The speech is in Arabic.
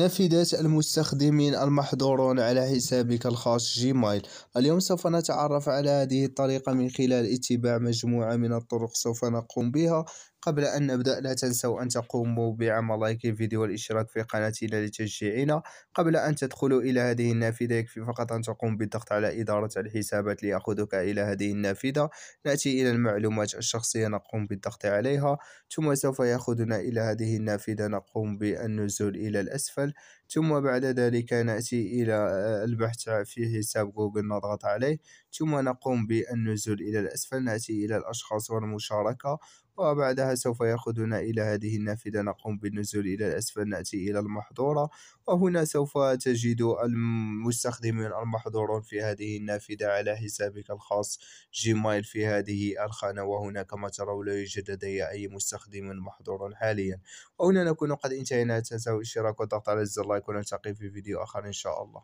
نافذة المستخدمين المحظورون على حسابك الخاص جيمايل اليوم سوف نتعرف على هذه الطريقة من خلال اتباع مجموعة من الطرق سوف نقوم بها قبل أن نبدأ لا تنسوا أن تقوموا بعمل لايك الفيديو والاشتراك في قناتنا لتشجيعنا قبل أن تدخلوا إلى هذه النافذة يكفي فقط أن تقوم بالضغط على إدارة الحسابات ليأخذك إلى هذه النافذة نأتي إلى المعلومات الشخصية نقوم بالضغط عليها ثم سوف يأخذنا إلى هذه النافذة نقوم بالنزول إلى الأسفل ثم بعد ذلك نأتي إلى آه، البحث في حساب جوجل نضغط عليه ثم نقوم بالنزول إلى الأسفل نأتي إلى الأشخاص والمشاركة وبعدها سوف يأخذنا إلى هذه النافذة نقوم بالنزول إلى الأسفل نأتي إلى المحظورة وهنا سوف تجد المستخدمين المحظورون في هذه النافذة على حسابك الخاص جيميل في هذه الخانة وهنا كما ترون لا يوجد لدي أي مستخدم محظور حاليا وهنا نكون قد انتهينا لا تنسوا الاشتراك والضغط على زر لايك ونلتقي في فيديو آخر إن شاء الله